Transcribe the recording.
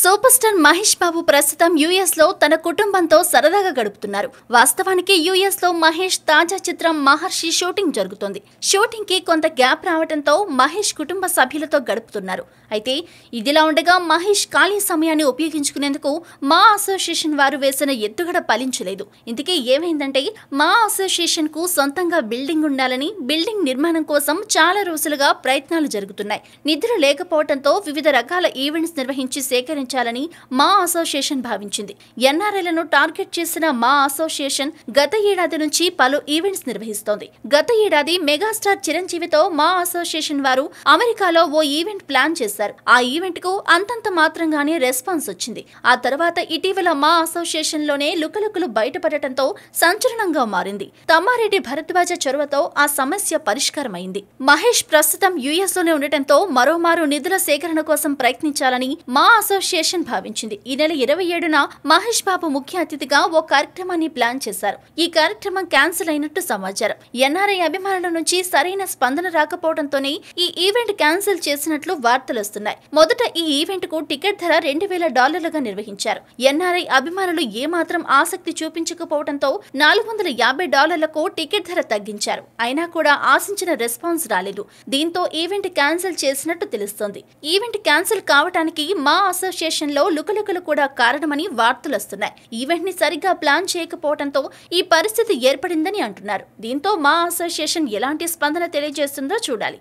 super star Mahesh బాబు ప్రస్తుతం US లో తన కుటుంబంతో సరదాగా గడుపుతున్నారు వాస్తవానికి యుఎస్ లో మహేష్ తాజా చిత్రం మహర్షి షూటింగ్ జరుగుతోంది షూటింగ్ కి కొంత గ్యాప్ రావడంతో మహేష్ కుటుంబ సభ్యులతో గడుపుతున్నారు అయితే ఇదిలా ఉండగా మహేష్ ఖాళీ సమయాన్ని ఉపయోగించుకునేందుకు మా అసోసియేషన్ వారు వేసిన ఎత్తుగడ ఫలించలేదు ఇందుకే ఏమైందంటే మా అసోసియేషన్ కు సొంతంగా బిల్డింగ్ ఉండాలని బిల్డింగ్ నిర్మాణం కోసం చాలా రోజులుగా ప్రయత్నాలు జరుగుతున్నాయి నిద్ర లేకపోవడంతో వివిధ రకాల ఈవెంట్స్ నిర్వహించి సేకరించారు సత్కరించాలని మా అసోసియేషన్ భావించింది ఎన్ఆర్ఐలను టార్గెట్ చేసిన మా అసోసియేషన్ గత ఏడాది నుంచి పలు ఈవెంట్స్ నిర్వహిస్తోంది గత ఏడాది మెగాస్టార్ చిరంజీవితో మా అసోసియేషన్ వారు అమెరికాలో ఓ ఈవెంట్ ప్లాన్ చేశారు ఆ ఈవెంట్ కు అంతంత మాత్రంగానే రెస్పాన్స్ వచ్చింది ఆ తర్వాత ఇటీవల మా అసోసియేషన్ లోనే లుకలుకలు బయటపడటంతో సంచలనంగా మారింది తమ్మారెడ్డి భరద్వాజ చొరవతో ఆ సమస్య పరిష్కారమైంది మహేష్ ప్రస్తుతం యుఎస్ లోనే ఉండటంతో మరోమారు నిధుల సేకరణ కోసం ప్రయత్నించాలని మా అసోసియేషన్ శేషన్ భావించింది ఈ నెల ఇరవై ఏడున మహేష్ బాబు ముఖ్య అతిథిగా ఓ కార్యక్రమాన్ని ప్లాన్ చేశారు ఈ కార్యక్రమం క్యాన్సిల్ అయినట్టు సమాచారం ఎన్ఆర్ఐ అభిమానుల నుంచి సరైన స్పందన రాకపోవడంతోనే ఈ ఈవెంట్ క్యాన్సిల్ చేసినట్లు వార్తలు వస్తున్నాయి మొదట ఈ ఈవెంట్ కు టికెట్ ధర రెండు వేల డాలర్లుగా నిర్వహించారు ఎన్ఆర్ఐ అభిమానులు ఏమాత్రం ఆసక్తి చూపించకపోవడంతో నాలుగు వందల యాభై డాలర్లకు టికెట్ ధర తగ్గించారు అయినా కూడా ఆశించిన రెస్పాన్స్ రాలేదు దీంతో ఈవెంట్ క్యాన్సిల్ చేసినట్టు తెలుస్తోంది ఈవెంట్ క్యాన్సిల్ కావటానికి మా అసోసియేషన్ అసోసియేషన్లో లుకలుకలు కూడా కారణమని వార్తలొస్తున్నాయి ఈవెంట్ని సరిగ్గా ప్లాన్ చేయకపోవడంతో ఈ పరిస్థితి ఏర్పడిందని అంటున్నారు దీంతో మా అసోసియేషన్ ఎలాంటి స్పందన తెలియజేస్తుందో చూడాలి